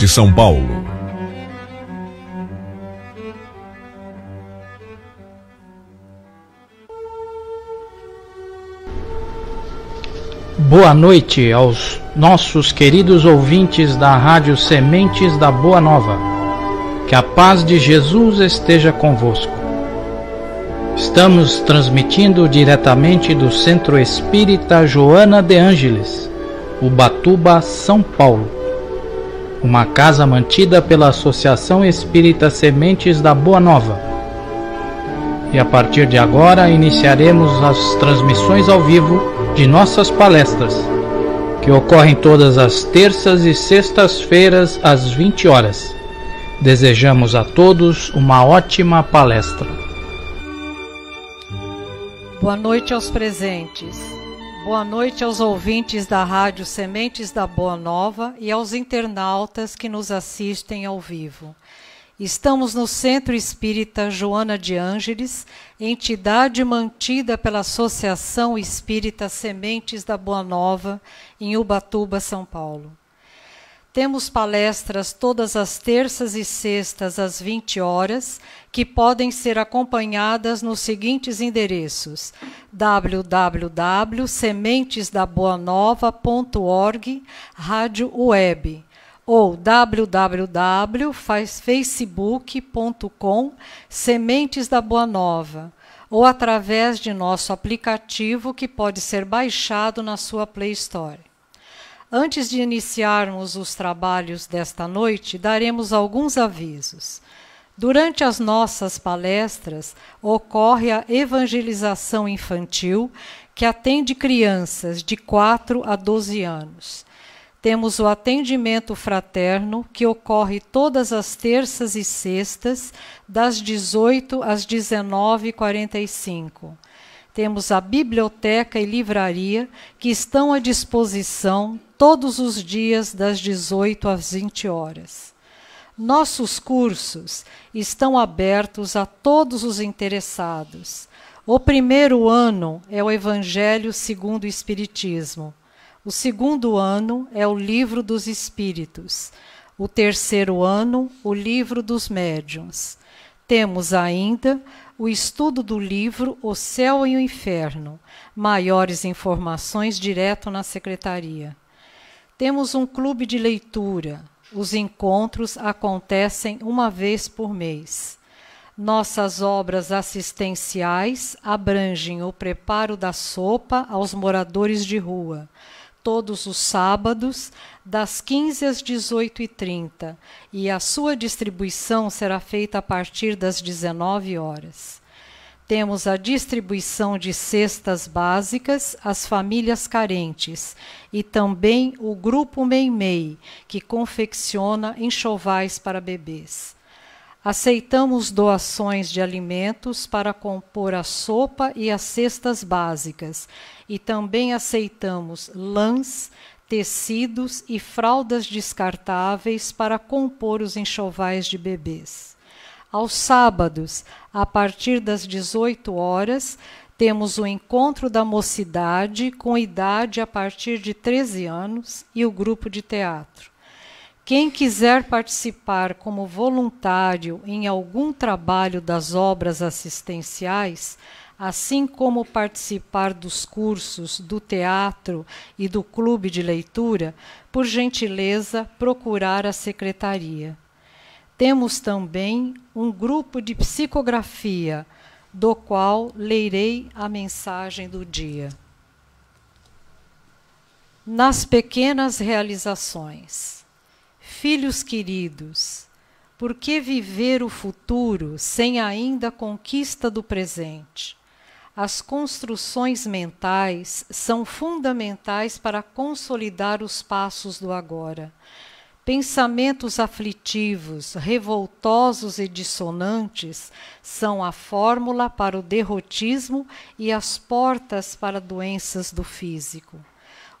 de São Paulo. Boa noite aos nossos queridos ouvintes da Rádio Sementes da Boa Nova. Que a paz de Jesus esteja convosco. Estamos transmitindo diretamente do Centro Espírita Joana de Ângeles, Ubatuba, São Paulo uma casa mantida pela Associação Espírita Sementes da Boa Nova. E a partir de agora iniciaremos as transmissões ao vivo de nossas palestras, que ocorrem todas as terças e sextas-feiras às 20 horas. Desejamos a todos uma ótima palestra. Boa noite aos presentes. Boa noite aos ouvintes da Rádio Sementes da Boa Nova e aos internautas que nos assistem ao vivo. Estamos no Centro Espírita Joana de Ângeles, entidade mantida pela Associação Espírita Sementes da Boa Nova, em Ubatuba, São Paulo. Temos palestras todas as terças e sextas às 20 horas, que podem ser acompanhadas nos seguintes endereços: www.sementesdaboanova.org, rádio web ou www.facebook.com Sementes da Boa Nova ou através de nosso aplicativo que pode ser baixado na sua Play Store. Antes de iniciarmos os trabalhos desta noite, daremos alguns avisos. Durante as nossas palestras, ocorre a evangelização infantil, que atende crianças de 4 a 12 anos. Temos o atendimento fraterno, que ocorre todas as terças e sextas, das 18 às 19h45. Temos a biblioteca e livraria, que estão à disposição todos os dias das 18 às 20 horas. Nossos cursos estão abertos a todos os interessados. O primeiro ano é o Evangelho segundo o Espiritismo. O segundo ano é o Livro dos Espíritos. O terceiro ano, o Livro dos Médiuns. Temos ainda o estudo do livro O Céu e o Inferno. Maiores informações direto na secretaria. Temos um clube de leitura. Os encontros acontecem uma vez por mês. Nossas obras assistenciais abrangem o preparo da sopa aos moradores de rua, todos os sábados, das 15 às 18h30, e a sua distribuição será feita a partir das 19 horas temos a distribuição de cestas básicas às famílias carentes e também o Grupo Meimei, que confecciona enxovais para bebês. Aceitamos doações de alimentos para compor a sopa e as cestas básicas, e também aceitamos lãs, tecidos e fraldas descartáveis para compor os enxovais de bebês. Aos sábados, a partir das 18 horas, temos o encontro da mocidade com idade a partir de 13 anos e o grupo de teatro. Quem quiser participar como voluntário em algum trabalho das obras assistenciais, assim como participar dos cursos, do teatro e do clube de leitura, por gentileza, procurar a secretaria. Temos também um grupo de psicografia, do qual leirei a mensagem do dia. Nas pequenas realizações. Filhos queridos, por que viver o futuro sem ainda a conquista do presente? As construções mentais são fundamentais para consolidar os passos do agora. Pensamentos aflitivos, revoltosos e dissonantes são a fórmula para o derrotismo e as portas para doenças do físico.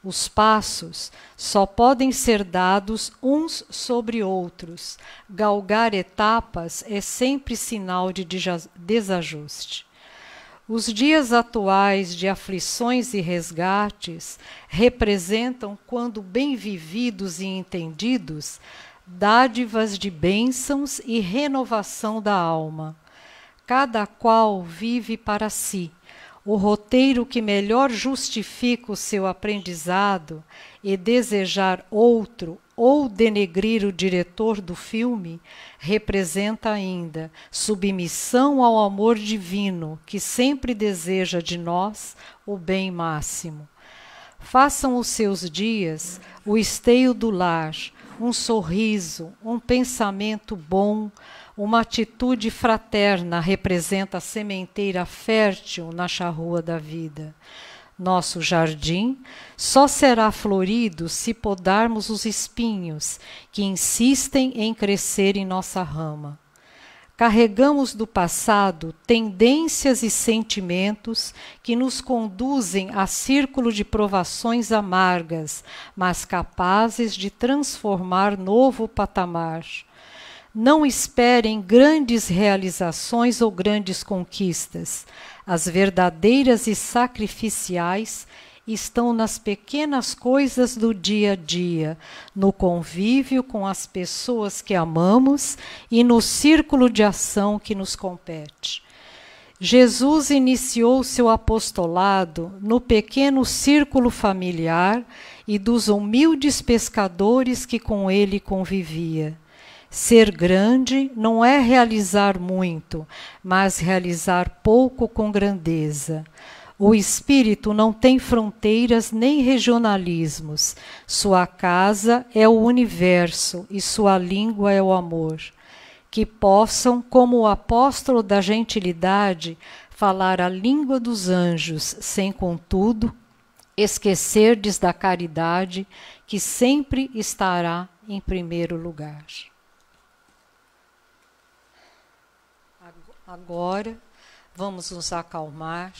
Os passos só podem ser dados uns sobre outros. Galgar etapas é sempre sinal de desajuste. Os dias atuais de aflições e resgates representam, quando bem vividos e entendidos, dádivas de bênçãos e renovação da alma. Cada qual vive para si, o roteiro que melhor justifica o seu aprendizado e desejar outro ou denegrir o diretor do filme representa ainda submissão ao amor divino que sempre deseja de nós o bem máximo. Façam os seus dias o esteio do lar, um sorriso, um pensamento bom, uma atitude fraterna representa a sementeira fértil na charrua da vida. Nosso jardim só será florido se podarmos os espinhos que insistem em crescer em nossa rama. Carregamos do passado tendências e sentimentos que nos conduzem a círculo de provações amargas, mas capazes de transformar novo patamar. Não esperem grandes realizações ou grandes conquistas. As verdadeiras e sacrificiais estão nas pequenas coisas do dia a dia, no convívio com as pessoas que amamos e no círculo de ação que nos compete. Jesus iniciou seu apostolado no pequeno círculo familiar e dos humildes pescadores que com ele convivia. Ser grande não é realizar muito, mas realizar pouco com grandeza. O espírito não tem fronteiras nem regionalismos. Sua casa é o universo e sua língua é o amor. Que possam, como o apóstolo da gentilidade, falar a língua dos anjos, sem contudo esquecerdes da caridade, que sempre estará em primeiro lugar. agora, vamos nos acalmar,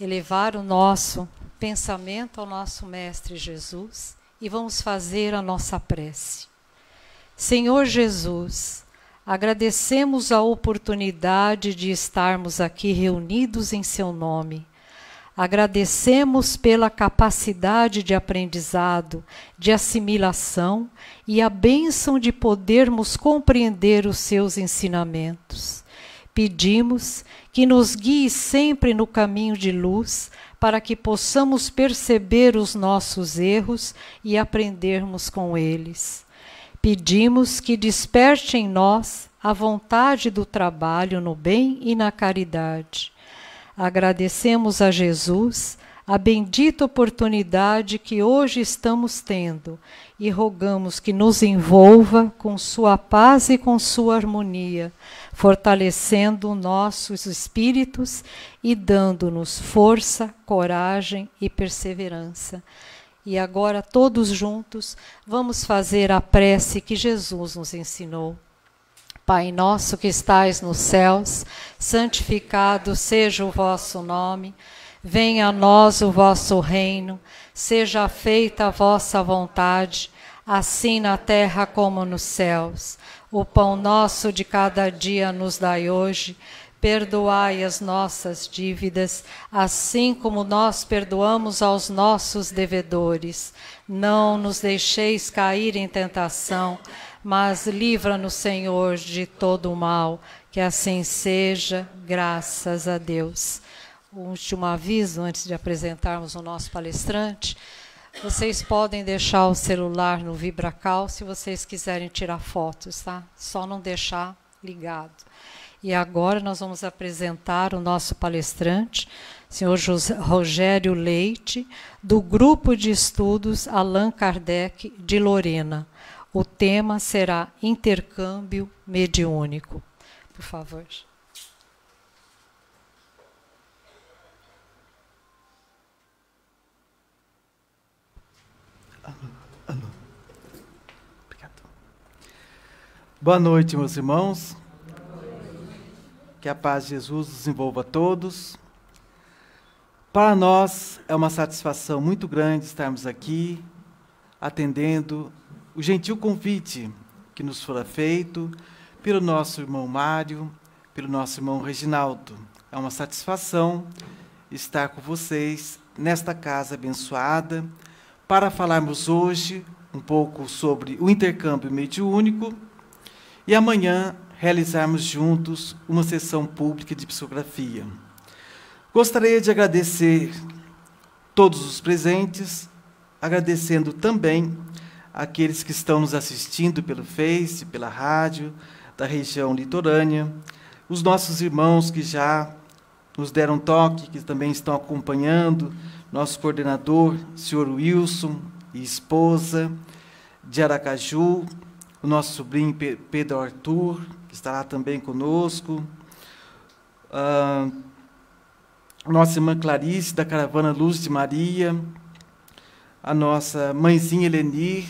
elevar o nosso pensamento ao nosso Mestre Jesus e vamos fazer a nossa prece. Senhor Jesus, agradecemos a oportunidade de estarmos aqui reunidos em Seu nome. Agradecemos pela capacidade de aprendizado, de assimilação e a bênção de podermos compreender os seus ensinamentos. Pedimos que nos guie sempre no caminho de luz, para que possamos perceber os nossos erros e aprendermos com eles. Pedimos que desperte em nós a vontade do trabalho no bem e na caridade. Agradecemos a Jesus a bendita oportunidade que hoje estamos tendo e rogamos que nos envolva com sua paz e com sua harmonia, fortalecendo nossos espíritos e dando-nos força, coragem e perseverança. E agora, todos juntos, vamos fazer a prece que Jesus nos ensinou. Pai nosso que estais nos céus, santificado seja o vosso nome. Venha a nós o vosso reino, seja feita a vossa vontade, assim na terra como nos céus. O pão nosso de cada dia nos dai hoje. Perdoai as nossas dívidas, assim como nós perdoamos aos nossos devedores. Não nos deixeis cair em tentação, mas livra-nos, Senhor, de todo o mal. Que assim seja, graças a Deus um último aviso antes de apresentarmos o nosso palestrante. Vocês podem deixar o celular no vibracal se vocês quiserem tirar fotos, tá? Só não deixar ligado. E agora nós vamos apresentar o nosso palestrante, senhor José Rogério Leite, do grupo de estudos Allan Kardec de Lorena. O tema será intercâmbio mediúnico. Por favor. Obrigado. Boa noite, meus irmãos. Que a paz de Jesus nos envolva a todos. Para nós é uma satisfação muito grande estarmos aqui atendendo o gentil convite que nos fora feito pelo nosso irmão Mário, pelo nosso irmão Reginaldo. É uma satisfação estar com vocês nesta casa abençoada, para falarmos hoje um pouco sobre o intercâmbio mediúnico e amanhã realizarmos juntos uma sessão pública de psicografia. Gostaria de agradecer todos os presentes, agradecendo também aqueles que estão nos assistindo pelo Face, pela rádio, da região litorânea, os nossos irmãos que já nos deram toque, que também estão acompanhando, nosso coordenador, senhor Wilson e esposa, de Aracaju, o nosso sobrinho Pedro Arthur, que estará também conosco, a ah, nossa irmã Clarice, da Caravana Luz de Maria, a nossa mãezinha Elenir,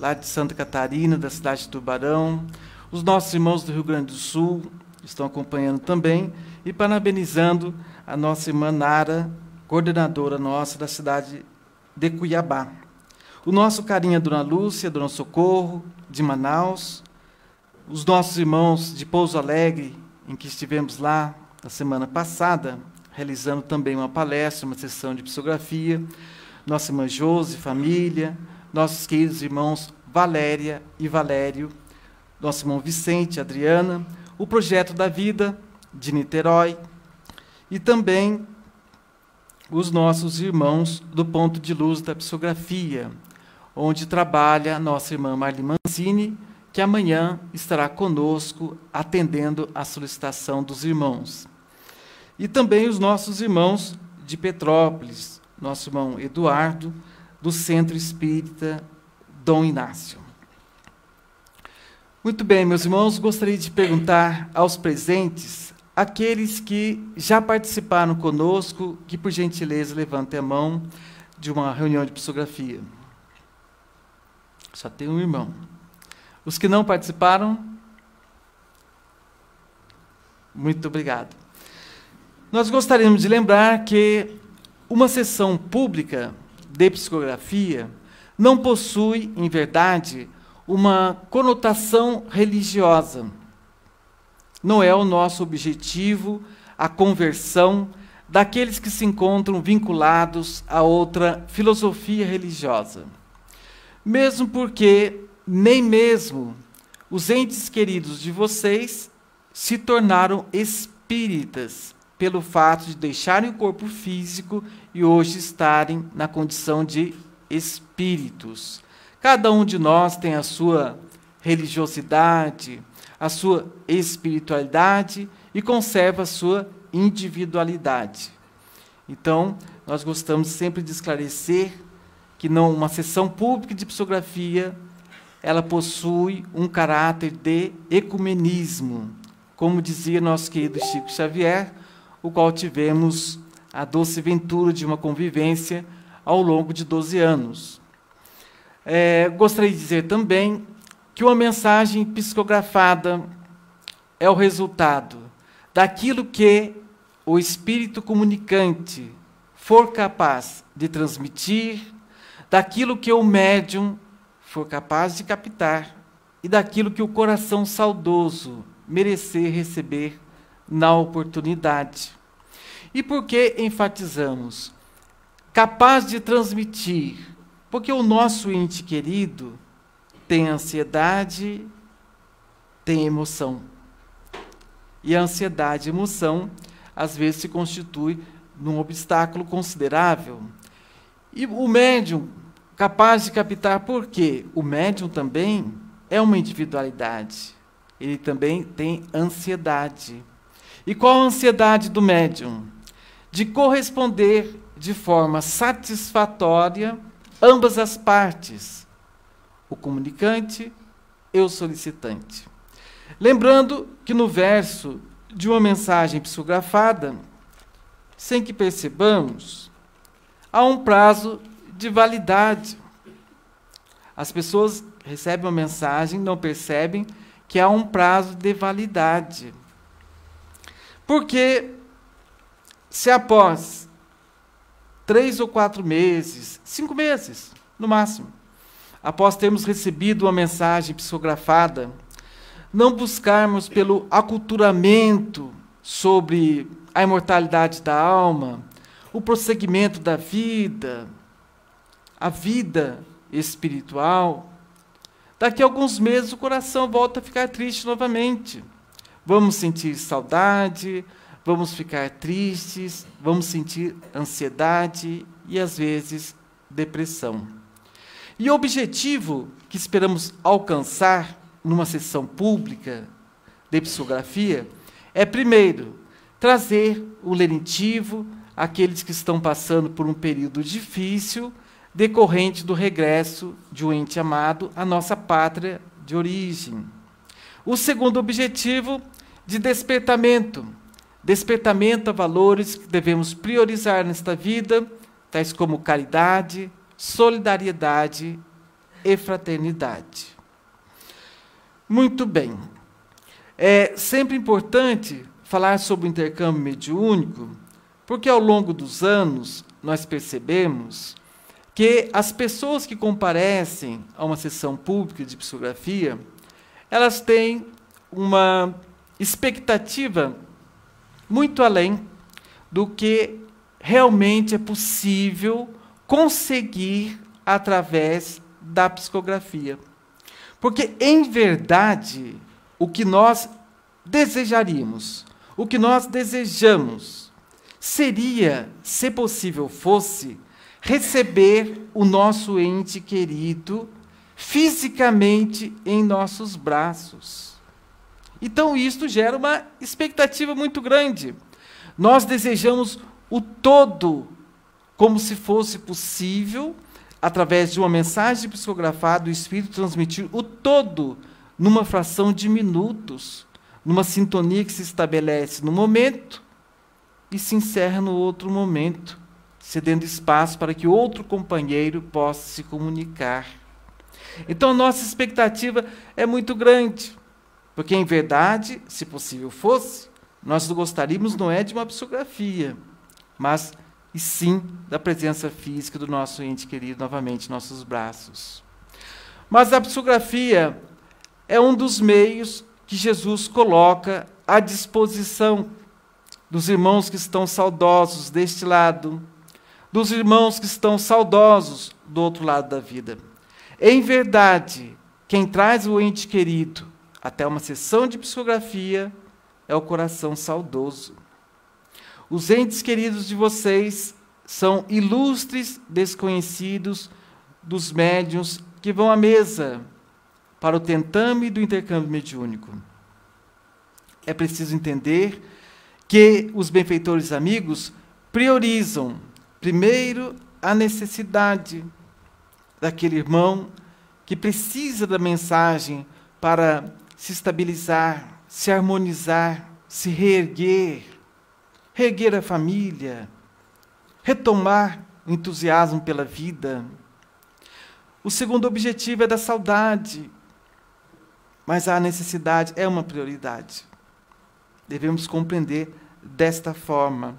lá de Santa Catarina, da cidade de Tubarão, os nossos irmãos do Rio Grande do Sul estão acompanhando também e parabenizando a nossa irmã Nara, coordenadora nossa da cidade de Cuiabá. O nosso carinho Dona Lúcia, Dona Socorro, de Manaus, os nossos irmãos de Pouso Alegre, em que estivemos lá na semana passada, realizando também uma palestra, uma sessão de psicografia, nossa irmã Josi, família, nossos queridos irmãos Valéria e Valério, nosso irmão Vicente, Adriana, o Projeto da Vida, de Niterói, e também os nossos irmãos do ponto de luz da psicografia, onde trabalha a nossa irmã Marli Mancini, que amanhã estará conosco atendendo à solicitação dos irmãos. E também os nossos irmãos de Petrópolis, nosso irmão Eduardo, do Centro Espírita Dom Inácio. Muito bem, meus irmãos, gostaria de perguntar aos presentes aqueles que já participaram conosco, que por gentileza levantem a mão de uma reunião de psicografia. Só tem um irmão. Os que não participaram, muito obrigado. Nós gostaríamos de lembrar que uma sessão pública de psicografia não possui, em verdade, uma conotação religiosa não é o nosso objetivo a conversão daqueles que se encontram vinculados a outra filosofia religiosa. Mesmo porque nem mesmo os entes queridos de vocês se tornaram espíritas pelo fato de deixarem o corpo físico e hoje estarem na condição de espíritos. Cada um de nós tem a sua religiosidade, a sua espiritualidade e conserva a sua individualidade. Então, nós gostamos sempre de esclarecer que não uma sessão pública de psicografia ela possui um caráter de ecumenismo, como dizia nosso querido Chico Xavier, o qual tivemos a doce ventura de uma convivência ao longo de 12 anos. É, gostaria de dizer também que uma mensagem psicografada é o resultado daquilo que o espírito comunicante for capaz de transmitir, daquilo que o médium for capaz de captar e daquilo que o coração saudoso merecer receber na oportunidade. E por que enfatizamos capaz de transmitir? Porque o nosso ente querido tem ansiedade, tem emoção. E a ansiedade e emoção, às vezes, se constitui num obstáculo considerável. E o médium, capaz de captar por quê? O médium também é uma individualidade. Ele também tem ansiedade. E qual a ansiedade do médium? De corresponder de forma satisfatória ambas as partes o comunicante e o solicitante. Lembrando que no verso de uma mensagem psicografada, sem que percebamos, há um prazo de validade. As pessoas recebem uma mensagem, não percebem que há um prazo de validade. Porque se após três ou quatro meses, cinco meses no máximo, após termos recebido uma mensagem psicografada, não buscarmos pelo aculturamento sobre a imortalidade da alma, o prosseguimento da vida, a vida espiritual, daqui a alguns meses o coração volta a ficar triste novamente. Vamos sentir saudade, vamos ficar tristes, vamos sentir ansiedade e às vezes depressão. E o objetivo que esperamos alcançar numa sessão pública de psicografia é, primeiro, trazer o lenitivo àqueles que estão passando por um período difícil decorrente do regresso de um ente amado à nossa pátria de origem. O segundo objetivo de despertamento, despertamento a valores que devemos priorizar nesta vida, tais como caridade, solidariedade e fraternidade. Muito bem. É sempre importante falar sobre o intercâmbio mediúnico, porque ao longo dos anos nós percebemos que as pessoas que comparecem a uma sessão pública de psicografia, elas têm uma expectativa muito além do que realmente é possível conseguir através da psicografia. Porque, em verdade, o que nós desejaríamos, o que nós desejamos, seria, se possível fosse, receber o nosso ente querido fisicamente em nossos braços. Então, isto gera uma expectativa muito grande. Nós desejamos o todo como se fosse possível, através de uma mensagem psicografada, o Espírito transmitir o todo numa fração de minutos, numa sintonia que se estabelece no momento e se encerra no outro momento, cedendo espaço para que outro companheiro possa se comunicar. Então, a nossa expectativa é muito grande, porque, em verdade, se possível fosse, nós gostaríamos não é de uma psicografia, mas e sim da presença física do nosso ente querido, novamente, nossos braços. Mas a psicografia é um dos meios que Jesus coloca à disposição dos irmãos que estão saudosos deste lado, dos irmãos que estão saudosos do outro lado da vida. Em verdade, quem traz o ente querido até uma sessão de psicografia é o coração saudoso. Os entes queridos de vocês são ilustres desconhecidos dos médiuns que vão à mesa para o tentame do intercâmbio mediúnico. É preciso entender que os benfeitores amigos priorizam, primeiro, a necessidade daquele irmão que precisa da mensagem para se estabilizar, se harmonizar, se reerguer reguer a família, retomar o entusiasmo pela vida. O segundo objetivo é da saudade, mas a necessidade é uma prioridade. Devemos compreender desta forma.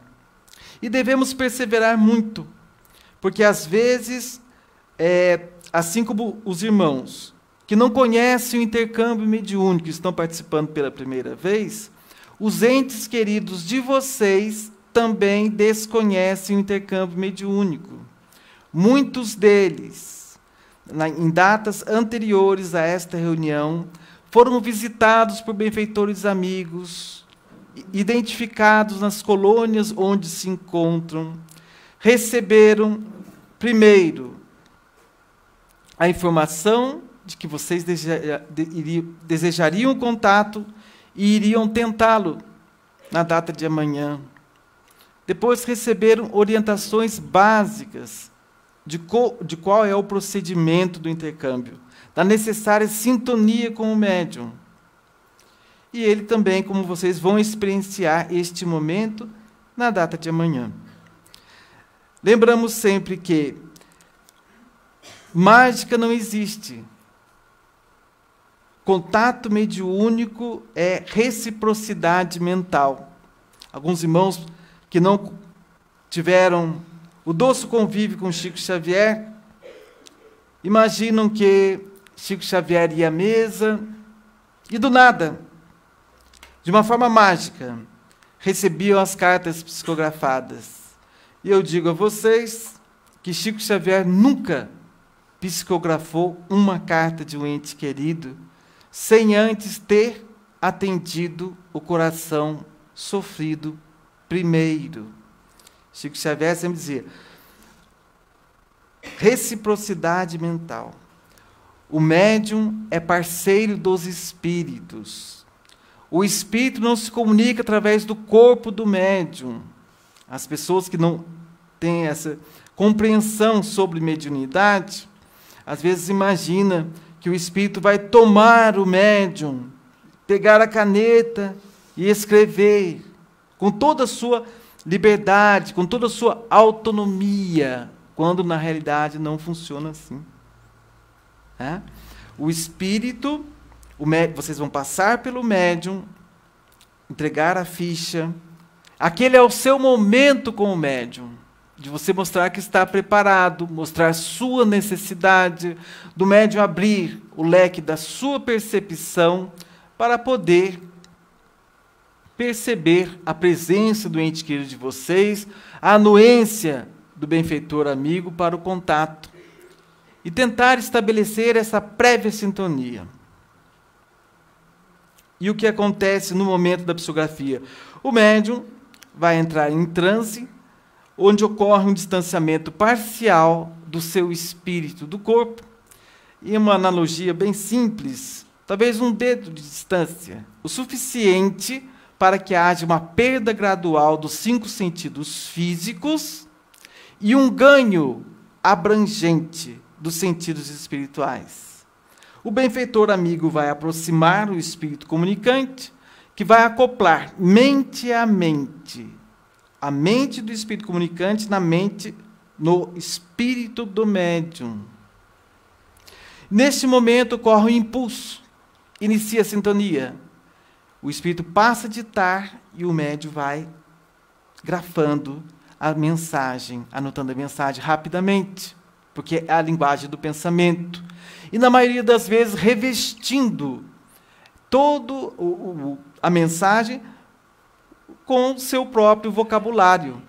E devemos perseverar muito, porque às vezes, é, assim como os irmãos que não conhecem o intercâmbio mediúnico estão participando pela primeira vez, os entes queridos de vocês também desconhecem o intercâmbio mediúnico. Muitos deles, na, em datas anteriores a esta reunião, foram visitados por benfeitores amigos, identificados nas colônias onde se encontram, receberam, primeiro, a informação de que vocês desejariam contato e iriam tentá-lo na data de amanhã. Depois receberam orientações básicas de, de qual é o procedimento do intercâmbio, da necessária sintonia com o médium. E ele também, como vocês vão experienciar este momento na data de amanhã. Lembramos sempre que mágica não existe, Contato mediúnico é reciprocidade mental. Alguns irmãos que não tiveram o doce convívio com Chico Xavier imaginam que Chico Xavier ia à mesa e do nada, de uma forma mágica, recebiam as cartas psicografadas. E eu digo a vocês que Chico Xavier nunca psicografou uma carta de um ente querido sem antes ter atendido o coração sofrido primeiro. Chico Xavier sempre dizia: reciprocidade mental. O médium é parceiro dos espíritos. O espírito não se comunica através do corpo do médium. As pessoas que não têm essa compreensão sobre mediunidade, às vezes imagina que o espírito vai tomar o médium, pegar a caneta e escrever com toda a sua liberdade, com toda a sua autonomia, quando na realidade não funciona assim. É? O espírito, o médium, vocês vão passar pelo médium, entregar a ficha. Aquele é o seu momento com o médium de você mostrar que está preparado, mostrar sua necessidade, do médium abrir o leque da sua percepção para poder perceber a presença do ente querido de vocês, a anuência do benfeitor amigo para o contato e tentar estabelecer essa prévia sintonia. E o que acontece no momento da psicografia? O médium vai entrar em transe onde ocorre um distanciamento parcial do seu espírito do corpo. E uma analogia bem simples, talvez um dedo de distância, o suficiente para que haja uma perda gradual dos cinco sentidos físicos e um ganho abrangente dos sentidos espirituais. O benfeitor amigo vai aproximar o espírito comunicante, que vai acoplar mente a mente a mente do espírito comunicante na mente, no espírito do médium. Neste momento ocorre um impulso, inicia a sintonia. O espírito passa a ditar e o médium vai grafando a mensagem, anotando a mensagem rapidamente, porque é a linguagem do pensamento. E na maioria das vezes revestindo todo o, o, a mensagem com seu próprio vocabulário.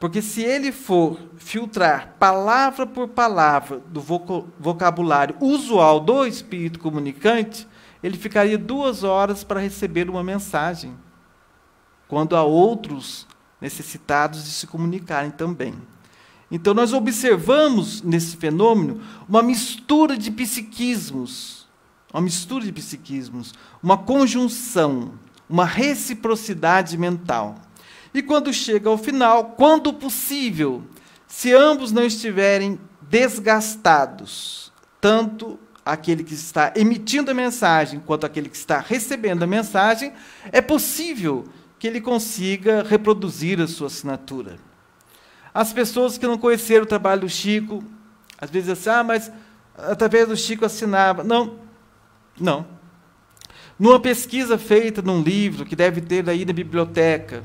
Porque se ele for filtrar palavra por palavra do vocabulário usual do espírito comunicante, ele ficaria duas horas para receber uma mensagem, quando há outros necessitados de se comunicarem também. Então, nós observamos nesse fenômeno uma mistura de psiquismos, uma mistura de psiquismos, uma conjunção uma reciprocidade mental. E quando chega ao final, quando possível, se ambos não estiverem desgastados, tanto aquele que está emitindo a mensagem quanto aquele que está recebendo a mensagem, é possível que ele consiga reproduzir a sua assinatura. As pessoas que não conheceram o trabalho do Chico, às vezes assim, ah, mas através do Chico assinava. Não, não. Numa pesquisa feita num livro que deve ter aí na biblioteca,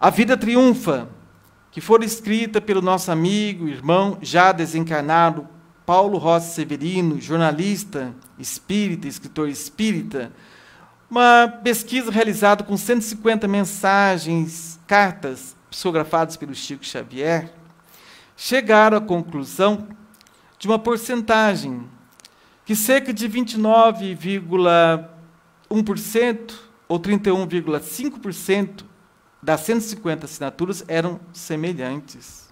A Vida Triunfa, que foi escrita pelo nosso amigo, irmão já desencarnado, Paulo Rossi Severino, jornalista espírita, escritor espírita, uma pesquisa realizada com 150 mensagens, cartas psicografadas pelo Chico Xavier, chegaram à conclusão de uma porcentagem que cerca de 29,1% ou 31,5% das 150 assinaturas eram semelhantes.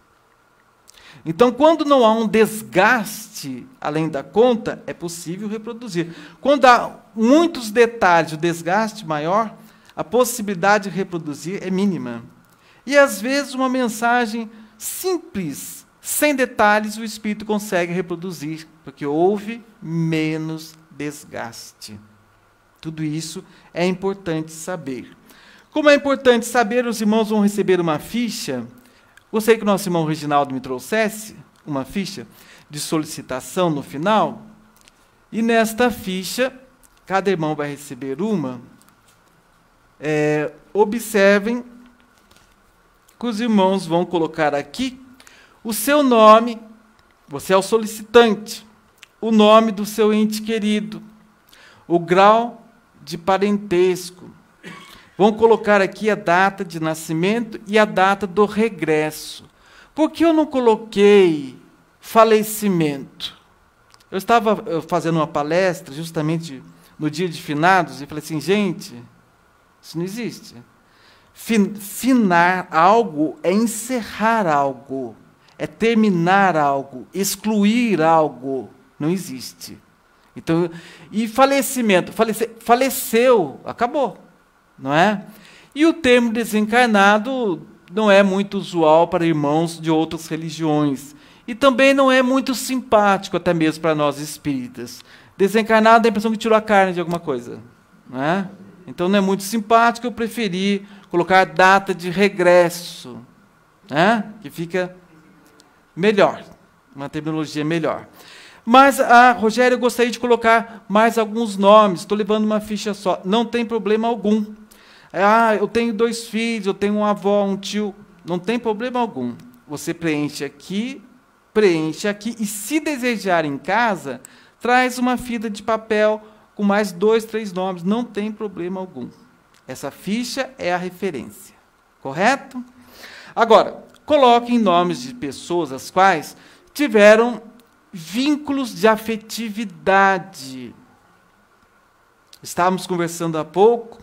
Então, quando não há um desgaste além da conta, é possível reproduzir. Quando há muitos detalhes, o desgaste maior, a possibilidade de reproduzir é mínima. E às vezes uma mensagem simples, sem detalhes, o espírito consegue reproduzir porque houve menos desgaste. Tudo isso é importante saber. Como é importante saber, os irmãos vão receber uma ficha. Gostei que o nosso irmão Reginaldo me trouxesse uma ficha de solicitação no final. E nesta ficha, cada irmão vai receber uma. É, observem que os irmãos vão colocar aqui o seu nome. Você é o solicitante o nome do seu ente querido, o grau de parentesco. Vão colocar aqui a data de nascimento e a data do regresso. Por que eu não coloquei falecimento? Eu estava eh, fazendo uma palestra justamente no dia de finados e falei assim, gente, isso não existe. finar algo é encerrar algo, é terminar algo, excluir algo. Não existe. Então, e falecimento? Falece, faleceu, acabou. Não é? E o termo desencarnado não é muito usual para irmãos de outras religiões. E também não é muito simpático, até mesmo para nós espíritas. Desencarnado dá é a impressão que tirou a carne de alguma coisa. Não é? Então não é muito simpático, eu preferi colocar data de regresso, né? que fica melhor, uma terminologia melhor. Mas, ah, Rogério, eu gostaria de colocar mais alguns nomes, estou levando uma ficha só. Não tem problema algum. Ah, eu tenho dois filhos, eu tenho um avó, um tio. Não tem problema algum. Você preenche aqui, preenche aqui, e se desejar em casa, traz uma fita de papel com mais dois, três nomes. Não tem problema algum. Essa ficha é a referência, correto? Agora, coloquem nomes de pessoas as quais tiveram vínculos de afetividade. Estávamos conversando há pouco,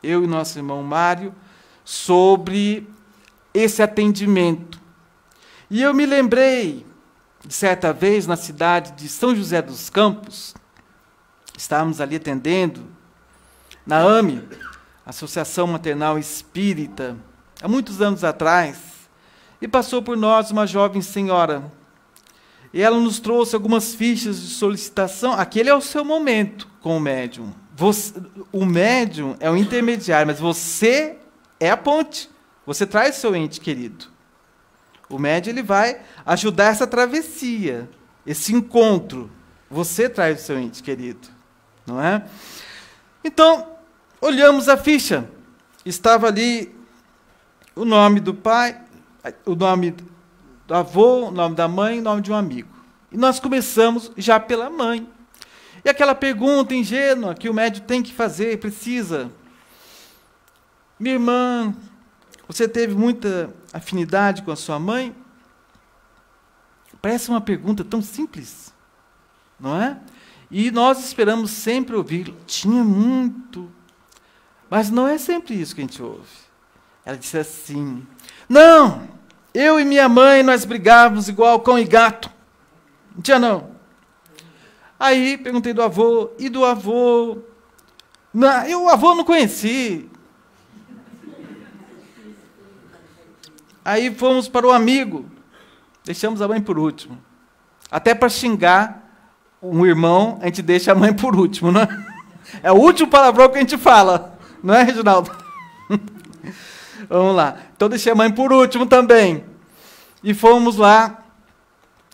eu e nosso irmão Mário, sobre esse atendimento. E eu me lembrei, certa vez, na cidade de São José dos Campos, estávamos ali atendendo, na AME, Associação Maternal Espírita, há muitos anos atrás, e passou por nós uma jovem senhora e ela nos trouxe algumas fichas de solicitação. Aquele é o seu momento com o médium. Você, o médium é o intermediário, mas você é a ponte. Você traz seu ente querido. O médium ele vai ajudar essa travessia, esse encontro. Você traz o seu ente querido, não é? Então, olhamos a ficha. Estava ali o nome do pai, o nome do avô, nome da mãe, nome de um amigo. E nós começamos já pela mãe. E aquela pergunta ingênua que o médico tem que fazer, precisa. Minha irmã, você teve muita afinidade com a sua mãe? Parece uma pergunta tão simples, não é? E nós esperamos sempre ouvir, tinha muito. Mas não é sempre isso que a gente ouve. Ela disse assim: Não, eu e minha mãe, nós brigávamos igual cão e gato. Não tinha, não. Aí perguntei do avô, e do avô? Não, eu o avô não conheci. Aí fomos para o amigo. Deixamos a mãe por último. Até para xingar um irmão, a gente deixa a mãe por último, não é? É o último palavrão que a gente fala, não é, Reginaldo? Vamos lá. Então deixei a mãe por último também. E fomos lá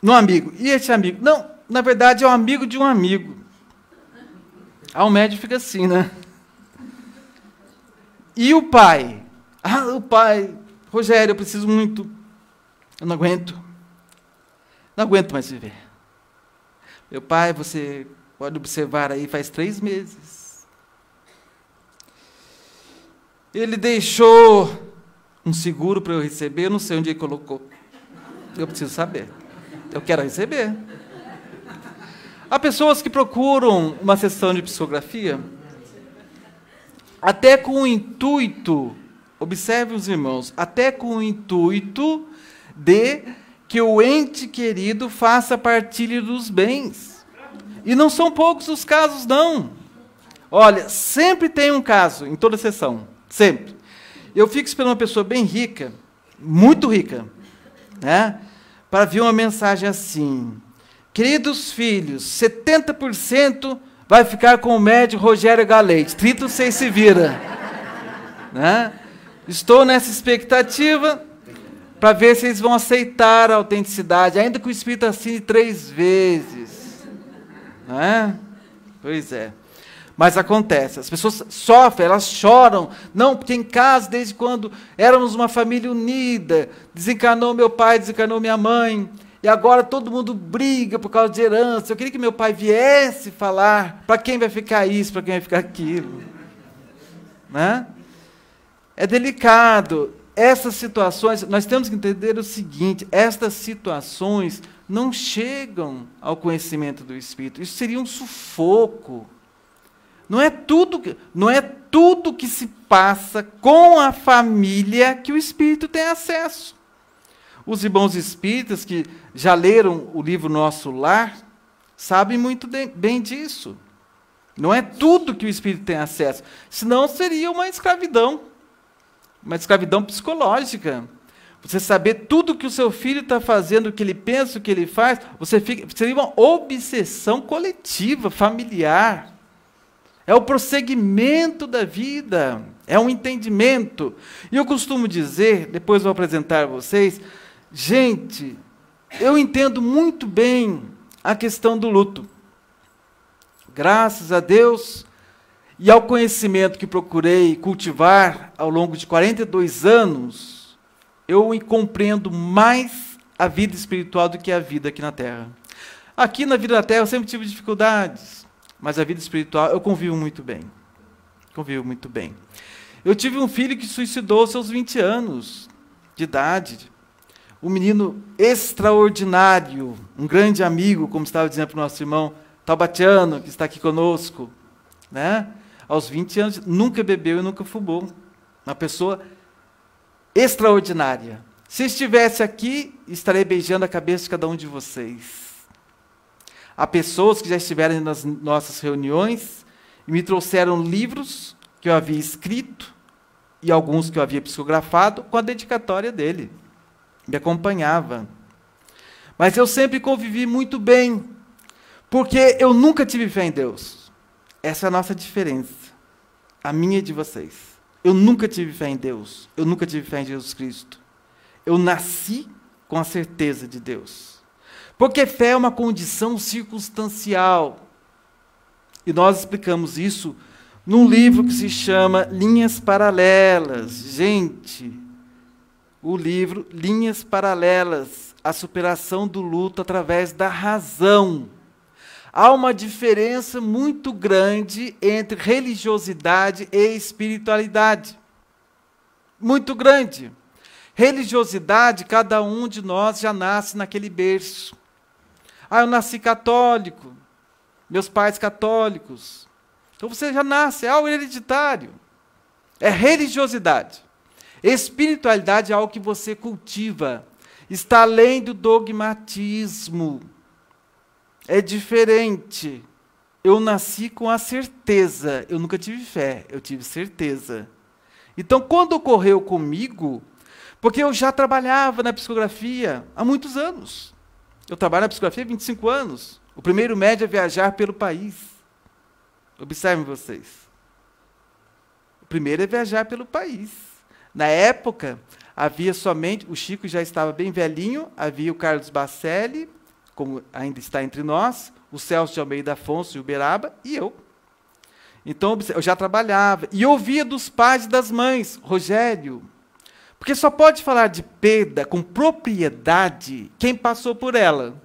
no amigo. E esse amigo? Não, na verdade é um amigo de um amigo. Aí o médico fica assim, né? E o pai? Ah, o pai. Rogério, eu preciso muito. Eu não aguento. Não aguento mais viver. Meu pai, você pode observar aí, faz três meses Ele deixou um seguro para eu receber, eu não sei onde ele colocou. Eu preciso saber. Eu quero receber. Há pessoas que procuram uma sessão de psicografia até com o intuito, observe os irmãos, até com o intuito de que o ente querido faça partilha dos bens. E não são poucos os casos, não. Olha, sempre tem um caso, em toda sessão, Sempre. Eu fico esperando uma pessoa bem rica, muito rica, né? para vir uma mensagem assim: Queridos filhos, 70% vai ficar com o médico Rogério Galete, 30 se vira. né? Estou nessa expectativa para ver se eles vão aceitar a autenticidade, ainda que o espírito assine três vezes. Né? Pois é. Mas acontece, as pessoas sofrem, elas choram. Não, porque em casa, desde quando éramos uma família unida, desencanou meu pai, desencanou minha mãe, e agora todo mundo briga por causa de herança. Eu queria que meu pai viesse falar para quem vai ficar isso, para quem vai ficar aquilo. Né? É delicado. Essas situações, nós temos que entender o seguinte: estas situações não chegam ao conhecimento do Espírito. Isso seria um sufoco. Não é tudo que, não é tudo que se passa com a família que o espírito tem acesso. Os irmãos espíritas que já leram o livro Nosso Lar sabem muito de, bem disso. Não é tudo que o espírito tem acesso, senão seria uma escravidão, uma escravidão psicológica. Você saber tudo que o seu filho está fazendo, o que ele pensa, o que ele faz, você fica, seria uma obsessão coletiva, familiar é o prosseguimento da vida, é um entendimento. E eu costumo dizer, depois vou apresentar a vocês, gente, eu entendo muito bem a questão do luto. Graças a Deus e ao conhecimento que procurei cultivar ao longo de 42 anos, eu compreendo mais a vida espiritual do que a vida aqui na Terra. Aqui na vida da Terra eu sempre tive dificuldades mas a vida espiritual eu convivo muito bem. Convivo muito bem. Eu tive um filho que suicidou aos seus 20 anos de idade. Um menino extraordinário, um grande amigo, como estava dizendo para o nosso irmão Taubatiano, que está aqui conosco. Né? Aos 20 anos, nunca bebeu e nunca fumou. Uma pessoa extraordinária. Se estivesse aqui, estarei beijando a cabeça de cada um de vocês a pessoas que já estiveram nas nossas reuniões e me trouxeram livros que eu havia escrito e alguns que eu havia psicografado com a dedicatória dele. Me acompanhava. Mas eu sempre convivi muito bem, porque eu nunca tive fé em Deus. Essa é a nossa diferença, a minha e de vocês. Eu nunca tive fé em Deus, eu nunca tive fé em Jesus Cristo. Eu nasci com a certeza de Deus. Porque fé é uma condição circunstancial. E nós explicamos isso num livro que se chama Linhas Paralelas. Gente, o livro Linhas Paralelas A Superação do Luto através da Razão. Há uma diferença muito grande entre religiosidade e espiritualidade. Muito grande. Religiosidade, cada um de nós já nasce naquele berço. Ah, eu nasci católico. Meus pais católicos. Então você já nasce, é algo hereditário. É religiosidade. Espiritualidade é algo que você cultiva. Está além do dogmatismo. É diferente. Eu nasci com a certeza. Eu nunca tive fé, eu tive certeza. Então, quando ocorreu comigo, porque eu já trabalhava na psicografia há muitos anos. Eu trabalho na psicografia há 25 anos. O primeiro médio é viajar pelo país. Observem vocês. O primeiro é viajar pelo país. Na época, havia somente. O Chico já estava bem velhinho, havia o Carlos Bacelli, como ainda está entre nós, o Celso de Almeida Afonso o Uberaba e eu. Então, eu já trabalhava. E ouvia dos pais e das mães: Rogério, porque só pode falar de perda com propriedade quem passou por ela.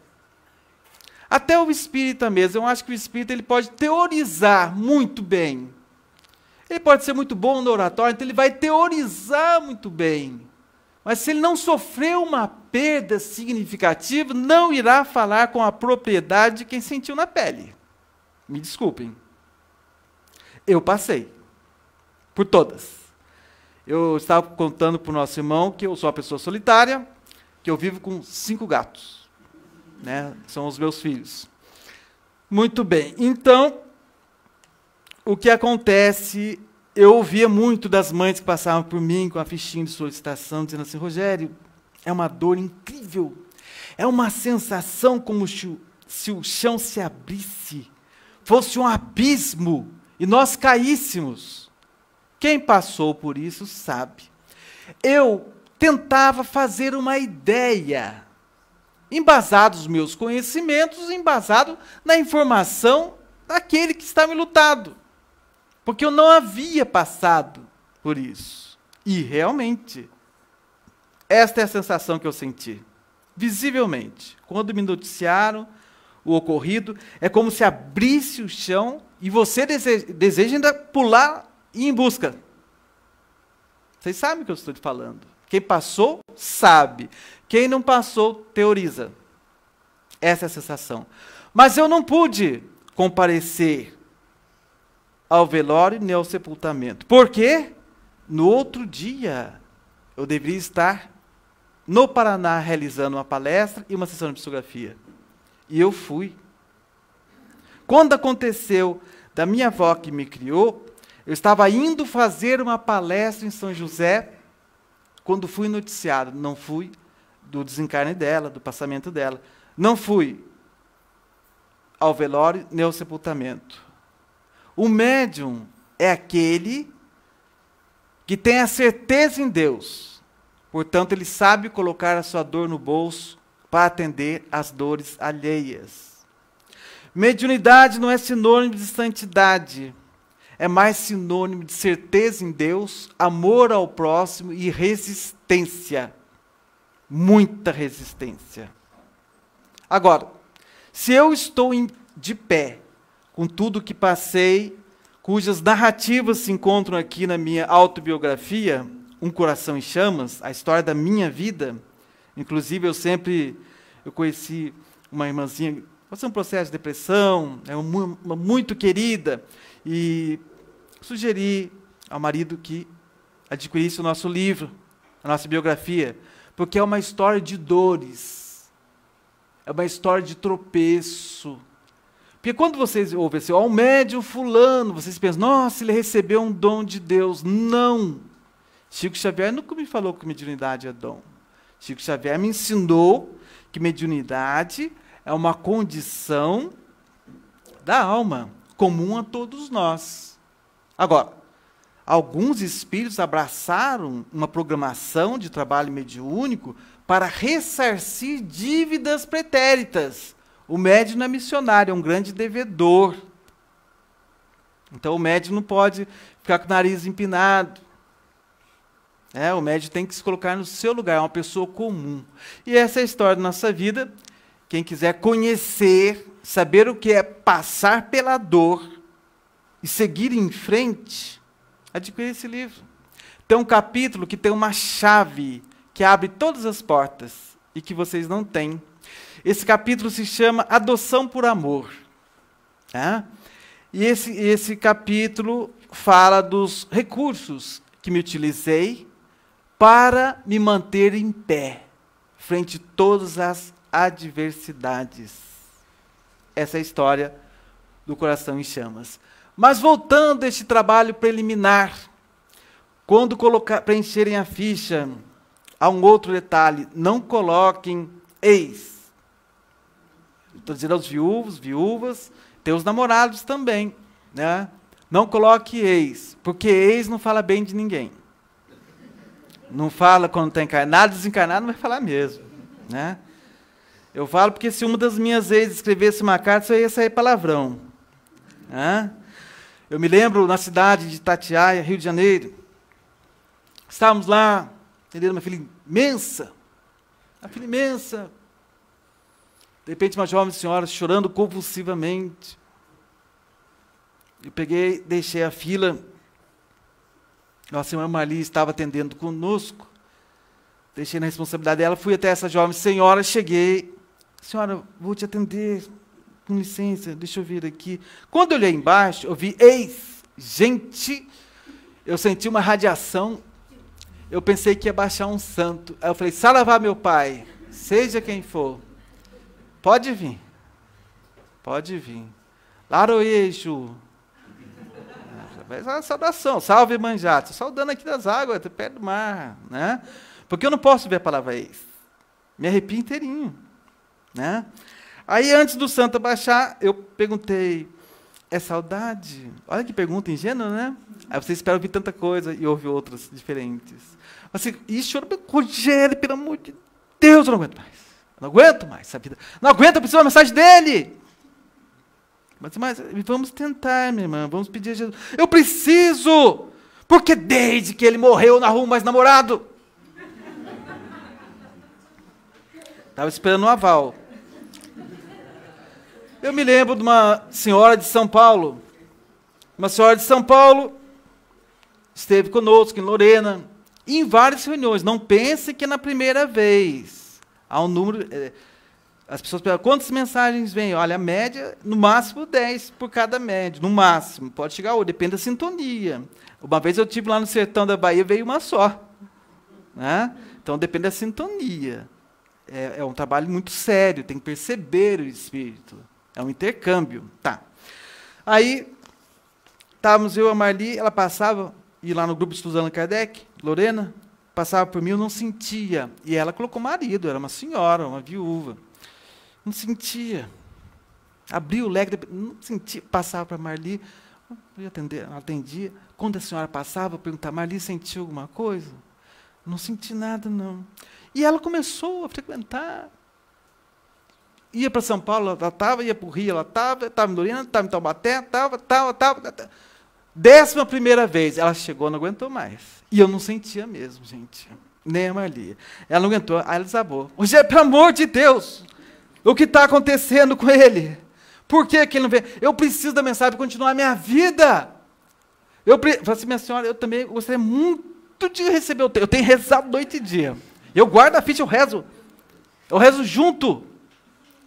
Até o espírita mesmo, eu acho que o espírita ele pode teorizar muito bem. Ele pode ser muito bom no oratório, então ele vai teorizar muito bem. Mas se ele não sofreu uma perda significativa, não irá falar com a propriedade de quem sentiu na pele. Me desculpem. Eu passei por todas. Eu estava contando para o nosso irmão que eu sou uma pessoa solitária, que eu vivo com cinco gatos. Né? São os meus filhos. Muito bem. Então, o que acontece? Eu ouvia muito das mães que passavam por mim com a fichinha de solicitação, dizendo assim: Rogério, é uma dor incrível. É uma sensação como se o chão se abrisse, fosse um abismo e nós caíssemos. Quem passou por isso sabe. Eu tentava fazer uma ideia, embasado os meus conhecimentos, embasado na informação daquele que estava lutado, porque eu não havia passado por isso. E realmente, esta é a sensação que eu senti, visivelmente, quando me noticiaram o ocorrido, é como se abrisse o chão e você deseja, deseja ainda pular e em busca. Vocês sabem o que eu estou te falando. Quem passou, sabe. Quem não passou, teoriza. Essa é a sensação. Mas eu não pude comparecer ao velório nem ao sepultamento. Por quê? No outro dia, eu deveria estar no Paraná realizando uma palestra e uma sessão de psicografia. E eu fui. Quando aconteceu da minha avó que me criou, eu estava indo fazer uma palestra em São José quando fui noticiado. Não fui do desencarne dela, do passamento dela. Não fui ao velório nem ao sepultamento. O médium é aquele que tem a certeza em Deus. Portanto, ele sabe colocar a sua dor no bolso para atender as dores alheias. Mediunidade não é sinônimo de santidade é mais sinônimo de certeza em Deus, amor ao próximo e resistência. Muita resistência. Agora, se eu estou em, de pé com tudo que passei, cujas narrativas se encontram aqui na minha autobiografia, Um Coração em Chamas, a história da minha vida, inclusive eu sempre eu conheci uma irmãzinha, passou um processo de depressão, é uma, uma muito querida, e sugeri ao marido que adquirisse o nosso livro, a nossa biografia, porque é uma história de dores, é uma história de tropeço. Porque quando vocês ouvem assim, ó, o médium fulano, vocês pensam, nossa, ele recebeu um dom de Deus. Não! Chico Xavier nunca me falou que mediunidade é dom. Chico Xavier me ensinou que mediunidade é uma condição da alma comum a todos nós. Agora, alguns espíritos abraçaram uma programação de trabalho mediúnico para ressarcir dívidas pretéritas. O médium é missionário, é um grande devedor. Então o médium não pode ficar com o nariz empinado. É, o médium tem que se colocar no seu lugar, é uma pessoa comum. E essa é a história da nossa vida. Quem quiser conhecer saber o que é passar pela dor e seguir em frente, adquira esse livro. Tem um capítulo que tem uma chave que abre todas as portas e que vocês não têm. Esse capítulo se chama Adoção por Amor. Tá? E esse, esse capítulo fala dos recursos que me utilizei para me manter em pé frente a todas as adversidades essa é a história do coração em chamas. Mas voltando a este trabalho preliminar, quando colocar, preencherem a ficha, há um outro detalhe: não coloquem ex. Estou dizendo aos viúvos, viúvas, tem namorados também. Né? Não coloque ex, porque ex não fala bem de ninguém. Não fala quando está encarnado, desencarnado, não vai falar mesmo. Né? Eu falo porque se uma das minhas ex escrevesse uma carta, isso ia sair palavrão. Hã? Eu me lembro na cidade de Itatiaia, Rio de Janeiro. Estávamos lá, atendendo uma filha imensa. Uma filha imensa. De repente, uma jovem senhora chorando convulsivamente. Eu peguei, deixei a fila. Nossa senhora Marli estava atendendo conosco. Deixei na responsabilidade dela, fui até essa jovem senhora, cheguei, senhora, vou te atender, com licença, deixa eu vir aqui. Quando eu olhei embaixo, eu vi, eis, gente, eu senti uma radiação, eu pensei que ia baixar um santo. Aí eu falei, salavar meu pai, seja quem for, pode vir, pode vir. Laroejo, mas é uma é saudação, salve Manjato, saudando aqui das águas, do pé do mar, né? Porque eu não posso ver a palavra ex. Me arrepio inteirinho. Né? Aí, antes do santo abaixar, eu perguntei, é saudade? Olha que pergunta ingênua, né? Aí você espera ouvir tanta coisa e ouve outras diferentes. Assim, e chora, Rogério, pelo amor de Deus, eu não aguento mais. Eu não aguento mais essa vida. Não aguento, eu preciso da mensagem dele. Mas, mas vamos tentar, minha irmã, vamos pedir a Jesus. Eu preciso! Porque desde que ele morreu, eu não arrumo mais namorado. Estava esperando um aval. Eu me lembro de uma senhora de São Paulo. Uma senhora de São Paulo esteve conosco em Lorena, em várias reuniões. Não pense que é na primeira vez. Há um número. É, as pessoas perguntam quantas mensagens vêm? Olha, a média, no máximo 10 por cada média, no máximo. Pode chegar, ou depende da sintonia. Uma vez eu tive lá no sertão da Bahia, veio uma só. Né? Então depende da sintonia. É, é um trabalho muito sério, tem que perceber o espírito. É um intercâmbio. Tá. Aí, estávamos eu e a Marli, ela passava, e lá no grupo de Suzana Kardec, Lorena, passava por mim, eu não sentia. E ela colocou marido, era uma senhora, uma viúva. Não sentia. Abriu o leque, não sentia. Passava para Marli, eu atender, atendia. Quando a senhora passava, perguntava, Marli, sentiu alguma coisa? Não senti nada, não. E ela começou a frequentar ia para São Paulo, ela estava, ia para o Rio, ela estava, estava em Lorena, estava em Taubaté, estava, estava, estava. Décima primeira vez, ela chegou, não aguentou mais. E eu não sentia mesmo, gente. Nem a Marli. Ela não aguentou, aí ela desabou. Hoje, pelo amor de Deus, o que está acontecendo com ele? Por que, que ele não vem? Eu preciso da mensagem para continuar a minha vida. Eu pre... falei assim, minha senhora, eu também gostaria muito de receber o texto. Eu tenho rezado noite e dia. Eu guardo a ficha, eu rezo. Eu rezo junto.